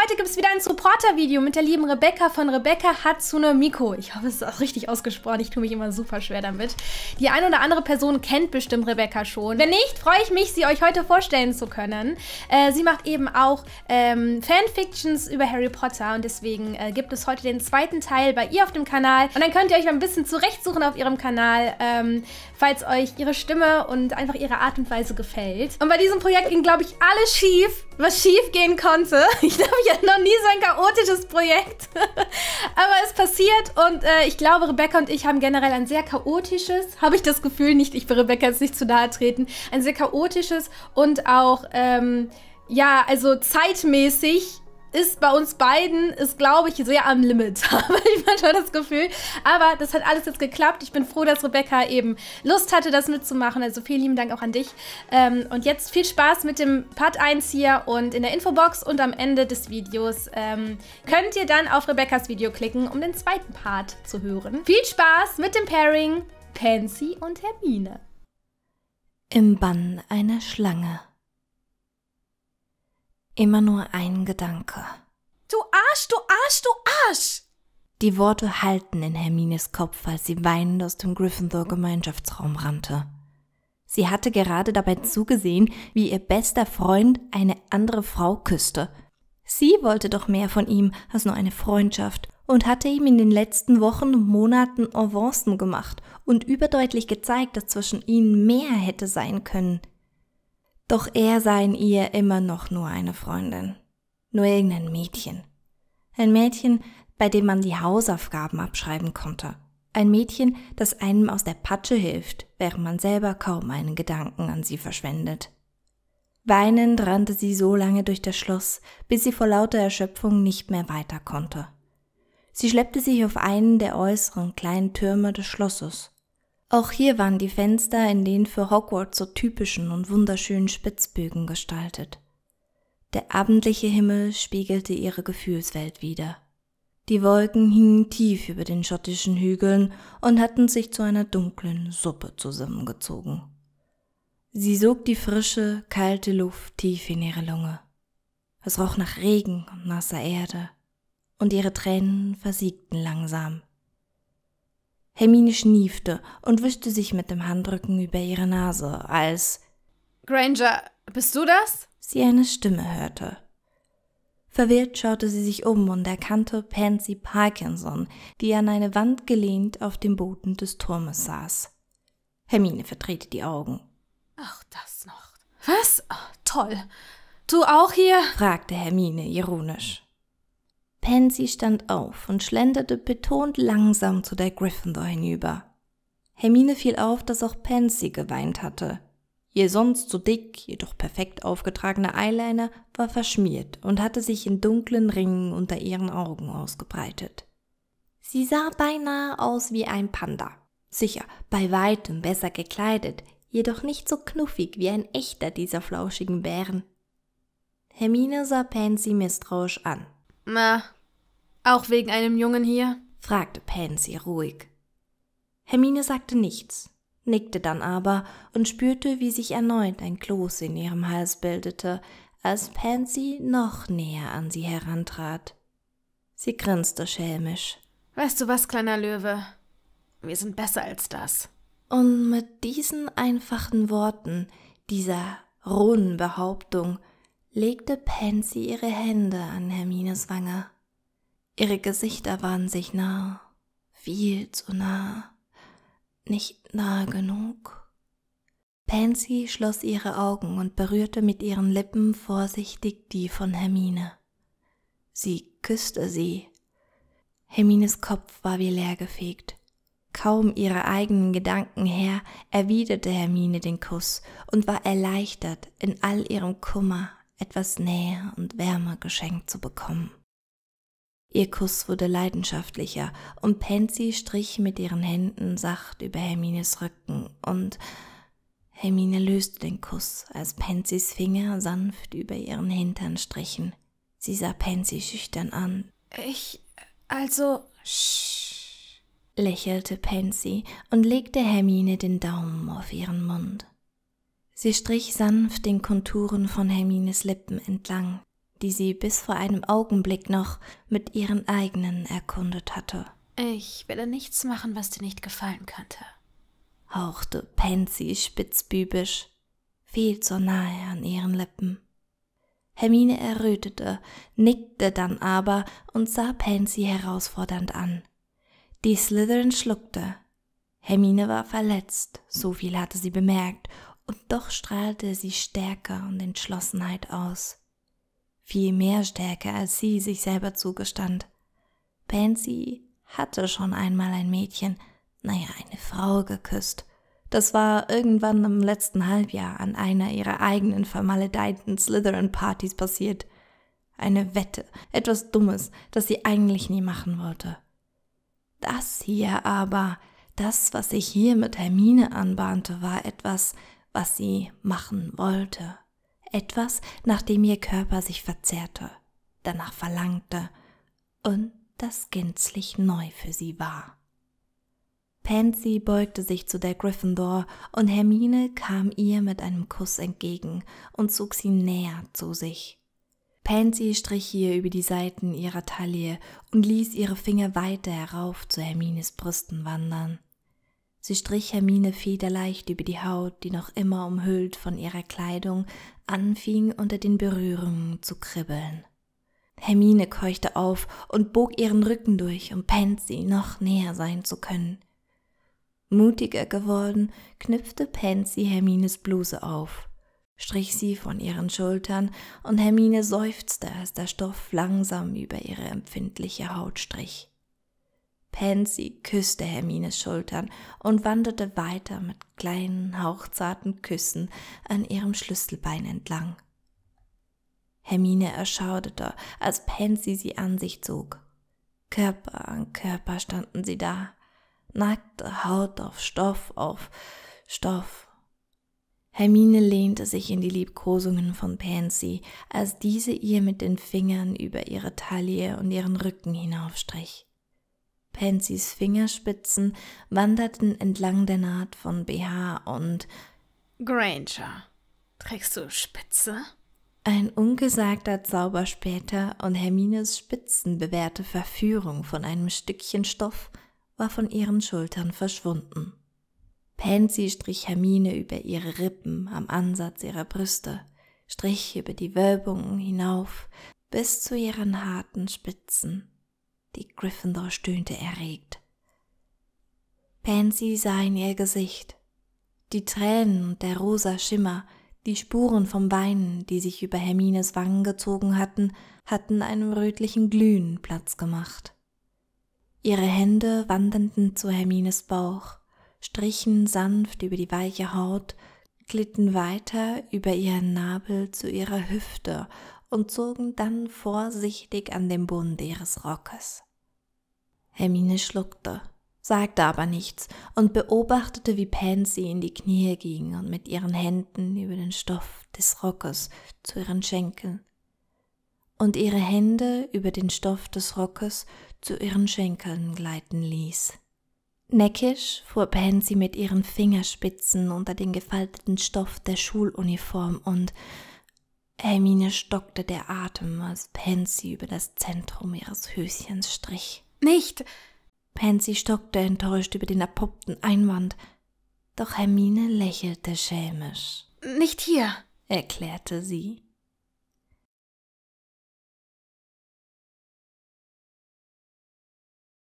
heute gibt es wieder ein Supporter-Video mit der lieben Rebecca von Rebecca Hatsune Miko. Ich hoffe, es ist auch richtig ausgesprochen. Ich tue mich immer super schwer damit. Die eine oder andere Person kennt bestimmt Rebecca schon. Wenn nicht, freue ich mich, sie euch heute vorstellen zu können. Äh, sie macht eben auch ähm, Fanfictions über Harry Potter und deswegen äh, gibt es heute den zweiten Teil bei ihr auf dem Kanal. Und dann könnt ihr euch mal ein bisschen zurechtsuchen auf ihrem Kanal, ähm, falls euch ihre Stimme und einfach ihre Art und Weise gefällt. Und bei diesem Projekt ging, glaube ich, alles schief, was schief gehen konnte. Ich glaube, ich ja noch nie so ein chaotisches Projekt. Aber es passiert und äh, ich glaube, Rebecca und ich haben generell ein sehr chaotisches, habe ich das Gefühl nicht, ich will Rebecca jetzt nicht zu nahe treten, ein sehr chaotisches und auch, ähm, ja, also zeitmäßig ist bei uns beiden, ist glaube ich sehr am Limit, habe ich manchmal das Gefühl. Aber das hat alles jetzt geklappt. Ich bin froh, dass Rebecca eben Lust hatte, das mitzumachen. Also vielen lieben Dank auch an dich. Ähm, und jetzt viel Spaß mit dem Part 1 hier und in der Infobox und am Ende des Videos ähm, könnt ihr dann auf Rebeccas Video klicken, um den zweiten Part zu hören. Viel Spaß mit dem Pairing Pansy und Hermine. Im Bann einer Schlange. Immer nur ein Gedanke. Du Arsch, du Arsch, du Arsch! Die Worte hallten in Hermines Kopf, als sie weinend aus dem Gryffindor-Gemeinschaftsraum rannte. Sie hatte gerade dabei zugesehen, wie ihr bester Freund eine andere Frau küsste. Sie wollte doch mehr von ihm als nur eine Freundschaft und hatte ihm in den letzten Wochen und Monaten Avancen gemacht und überdeutlich gezeigt, dass zwischen ihnen mehr hätte sein können – doch er sei in ihr immer noch nur eine Freundin. Nur irgendein Mädchen. Ein Mädchen, bei dem man die Hausaufgaben abschreiben konnte. Ein Mädchen, das einem aus der Patsche hilft, während man selber kaum einen Gedanken an sie verschwendet. Weinend rannte sie so lange durch das Schloss, bis sie vor lauter Erschöpfung nicht mehr weiter konnte. Sie schleppte sich auf einen der äußeren kleinen Türme des Schlosses auch hier waren die Fenster in den für Hogwarts so typischen und wunderschönen Spitzbögen gestaltet. Der abendliche Himmel spiegelte ihre Gefühlswelt wider. Die Wolken hingen tief über den schottischen Hügeln und hatten sich zu einer dunklen Suppe zusammengezogen. Sie sog die frische, kalte Luft tief in ihre Lunge. Es roch nach Regen und nasser Erde, und ihre Tränen versiegten langsam. Hermine schniefte und wischte sich mit dem Handrücken über ihre Nase, als Granger, bist du das? sie eine Stimme hörte. Verwirrt schaute sie sich um und erkannte Pansy Parkinson, die an eine Wand gelehnt auf dem Boden des Turmes saß. Hermine verdrehte die Augen. Ach, das noch. Was? Oh, toll. Du auch hier? fragte Hermine ironisch. Pansy stand auf und schlenderte betont langsam zu der Gryffindor hinüber. Hermine fiel auf, dass auch Pansy geweint hatte. Ihr sonst so dick, jedoch perfekt aufgetragener Eyeliner war verschmiert und hatte sich in dunklen Ringen unter ihren Augen ausgebreitet. Sie sah beinahe aus wie ein Panda. Sicher, bei weitem besser gekleidet, jedoch nicht so knuffig wie ein echter dieser flauschigen Bären. Hermine sah Pansy misstrauisch an. Na, auch wegen einem Jungen hier? fragte Pansy ruhig. Hermine sagte nichts, nickte dann aber und spürte, wie sich erneut ein Kloß in ihrem Hals bildete, als Pansy noch näher an sie herantrat. Sie grinste schelmisch. Weißt du was, kleiner Löwe? Wir sind besser als das. Und mit diesen einfachen Worten, dieser rohen Behauptung, legte Pansy ihre Hände an Hermines Wange. Ihre Gesichter waren sich nah, viel zu nah, nicht nah genug. Pansy schloss ihre Augen und berührte mit ihren Lippen vorsichtig die von Hermine. Sie küsste sie. Hermines Kopf war wie leer gefegt. Kaum ihre eigenen Gedanken her, erwiderte Hermine den Kuss und war erleichtert, in all ihrem Kummer etwas Nähe und Wärme geschenkt zu bekommen. Ihr Kuss wurde leidenschaftlicher und Pansy strich mit ihren Händen sacht über Hermines Rücken und Hermine löste den Kuss, als Pansys Finger sanft über ihren Hintern strichen. Sie sah Pansy schüchtern an. Ich, also, sch, lächelte Pansy und legte Hermine den Daumen auf ihren Mund. Sie strich sanft den Konturen von Hermines Lippen entlang, die sie bis vor einem Augenblick noch mit ihren eigenen erkundet hatte. Ich werde nichts machen, was dir nicht gefallen könnte, hauchte Pansy spitzbübisch, viel zu nahe an ihren Lippen. Hermine errötete, nickte dann aber und sah Pansy herausfordernd an. Die Slytherin schluckte. Hermine war verletzt, so viel hatte sie bemerkt, und doch strahlte sie Stärke und Entschlossenheit aus viel mehr Stärke, als sie sich selber zugestand. Pansy hatte schon einmal ein Mädchen, naja, eine Frau geküsst. Das war irgendwann im letzten Halbjahr an einer ihrer eigenen vermaledeiten Slytherin-Partys passiert. Eine Wette, etwas Dummes, das sie eigentlich nie machen wollte. Das hier aber, das, was sich hier mit Hermine anbahnte, war etwas, was sie machen wollte etwas, nach dem ihr Körper sich verzerrte, danach verlangte und das gänzlich neu für sie war. Pansy beugte sich zu der Gryffindor und Hermine kam ihr mit einem Kuss entgegen und zog sie näher zu sich. Pansy strich ihr über die Seiten ihrer Taille und ließ ihre Finger weiter herauf zu Hermines Brüsten wandern. Sie strich Hermine federleicht über die Haut, die noch immer umhüllt von ihrer Kleidung anfing, unter den Berührungen zu kribbeln. Hermine keuchte auf und bog ihren Rücken durch, um Pansy noch näher sein zu können. Mutiger geworden, knüpfte Pansy Hermines Bluse auf, strich sie von ihren Schultern, und Hermine seufzte, als der Stoff langsam über ihre empfindliche Haut strich. Pansy küsste Hermines Schultern und wanderte weiter mit kleinen, hauchzarten Küssen an ihrem Schlüsselbein entlang. Hermine erschauderte, als Pansy sie an sich zog. Körper an Körper standen sie da, nackte Haut auf Stoff auf Stoff. Hermine lehnte sich in die Liebkosungen von Pansy, als diese ihr mit den Fingern über ihre Taille und ihren Rücken hinaufstrich. Pansys Fingerspitzen wanderten entlang der Naht von BH und Granger. Trägst du Spitze? Ein ungesagter Zauber später und Hermines spitzenbewährte Verführung von einem Stückchen Stoff war von ihren Schultern verschwunden. Pansy strich Hermine über ihre Rippen am Ansatz ihrer Brüste, strich über die Wölbungen hinauf bis zu ihren harten Spitzen. Die Gryffindor stöhnte erregt. Pansy sah in ihr Gesicht. Die Tränen und der rosa Schimmer, die Spuren vom Weinen, die sich über Hermines Wangen gezogen hatten, hatten einem rötlichen Glühen Platz gemacht. Ihre Hände wanderten zu Hermines Bauch, strichen sanft über die weiche Haut, glitten weiter über ihren Nabel zu ihrer Hüfte und zogen dann vorsichtig an dem Bund ihres Rockes. Hermine schluckte, sagte aber nichts und beobachtete, wie Pansy in die Knie ging und mit ihren Händen über den Stoff des Rockes zu ihren Schenkeln und ihre Hände über den Stoff des Rockes zu ihren Schenkeln gleiten ließ. Neckisch fuhr Pansy mit ihren Fingerspitzen unter den gefalteten Stoff der Schuluniform und Hermine stockte der Atem, als Pansy über das Zentrum ihres Höschens strich nicht. Pansy stockte enttäuscht über den erpoppten Einwand. Doch Hermine lächelte schämisch. Nicht hier, erklärte sie.